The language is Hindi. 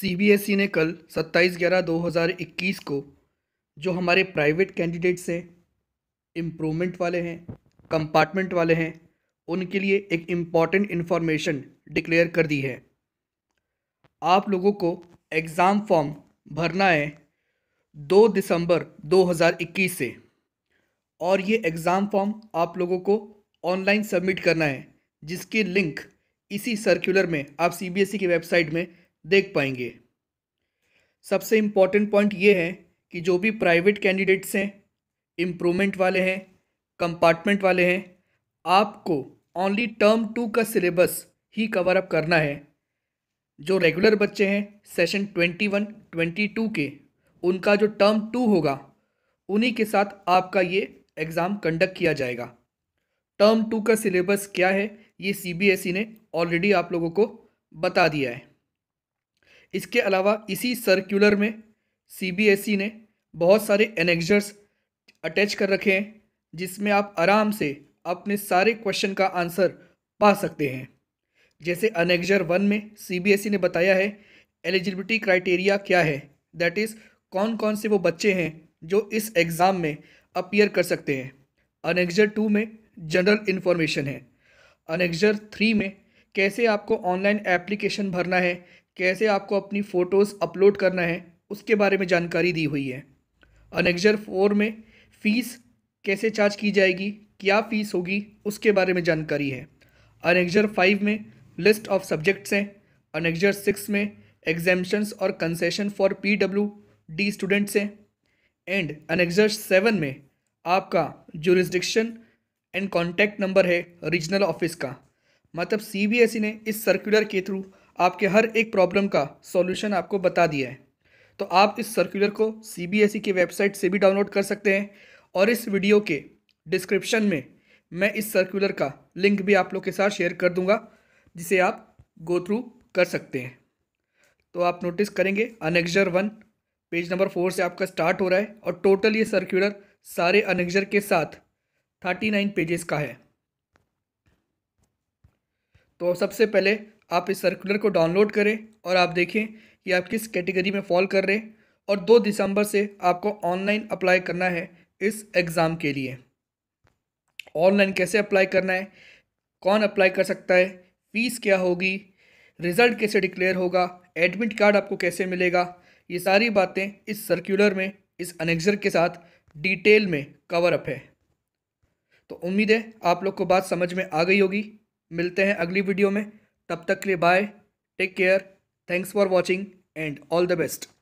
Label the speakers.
Speaker 1: सीबीएसई e ने कल सत्ताईस ग्यारह दो हज़ार इक्कीस को जो हमारे प्राइवेट कैंडिडेट्स हैं इम्प्रूवमेंट वाले हैं कंपार्टमेंट वाले हैं उनके लिए एक इम्पॉर्टेंट इन्फॉर्मेशन डिक्लेयर कर दी है आप लोगों को एग्ज़ाम फॉर्म भरना है दो दिसंबर 2021 से और ये एग्ज़ाम फॉर्म आप लोगों को ऑनलाइन सबमिट करना है जिसकी लिंक इसी सर्कुलर में आप सीबीएसई e की वेबसाइट में देख पाएंगे सबसे इम्पॉर्टेंट पॉइंट ये है कि जो भी प्राइवेट कैंडिडेट्स हैं इम्प्रूवमेंट वाले हैं कंपार्टमेंट वाले हैं आपको ओनली टर्म टू का सिलेबस ही कवर अप करना है जो रेगुलर बच्चे हैं session twenty one twenty two के उनका जो टर्म टू होगा उन्हीं के साथ आपका ये एग्ज़ाम कंडक्ट किया जाएगा टर्म टू का सिलेबस क्या है ये सी e ने ऑलरेडी आप लोगों को बता दिया है इसके अलावा इसी सर्कुलर में सीबीएसई e ने बहुत सारे एनेक्जर्स अटैच कर रखे हैं जिसमें आप आराम से अपने सारे क्वेश्चन का आंसर पा सकते हैं जैसे अनेक्जर वन में सीबीएसई e ने बताया है एलिजिबिलिटी क्राइटेरिया क्या है दैट इज़ कौन कौन से वो बच्चे हैं जो इस एग्ज़ाम में अपीयर कर सकते हैं अनेक्जर टू में जनरल इन्फॉर्मेशन है अनेक्जर थ्री में कैसे आपको ऑनलाइन एप्लीकेशन भरना है कैसे आपको अपनी फ़ोटोज़ अपलोड करना है उसके बारे में जानकारी दी हुई है अनेक्जर फोर में फ़ीस कैसे चार्ज की जाएगी क्या फ़ीस होगी उसके बारे में जानकारी है अनेक्जर फाइव में लिस्ट ऑफ सब्जेक्ट्स हैं अनेक्जर सिक्स में एग्जामेशंस और concession for P W D students हैं एंड अनेक्जर सेवन में आपका जुरिस्डिक्शन एंड कॉन्टैक्ट नंबर है रीजनल ऑफिस का मतलब सी e ने इस सर्कुलर के थ्रू आपके हर एक प्रॉब्लम का सॉल्यूशन आपको बता दिया है तो आप इस सर्कुलर को सी की वेबसाइट से भी डाउनलोड कर सकते हैं और इस वीडियो के डिस्क्रिप्शन में मैं इस सर्कुलर का लिंक भी आप लोग के साथ शेयर कर दूंगा जिसे आप गो थ्रू कर सकते हैं तो आप नोटिस करेंगे annexure one page number four से आपका स्टार्ट हो रहा है और टोटल ये सर्कुलर सारे अनेक्जर के साथ थर्टी नाइन पेजेस का है तो सबसे पहले आप इस सर्कुलर को डाउनलोड करें और आप देखें कि आप किस कैटेगरी में फॉल कर रहे हैं और दो दिसंबर से आपको ऑनलाइन अप्लाई करना है इस एग्ज़ाम के लिए ऑनलाइन कैसे अप्लाई करना है कौन अप्लाई कर सकता है फ़ीस क्या होगी रिज़ल्ट कैसे डिक्लेयर होगा एडमिट कार्ड आपको कैसे मिलेगा ये सारी बातें इस सर्कुलर में इस अनेक्जर के साथ डिटेल में कवर अप है तो उम्मीद है आप लोग को बात समझ में आ गई होगी मिलते हैं अगली वीडियो में तब तक के लिए bye take care thanks for watching and all the best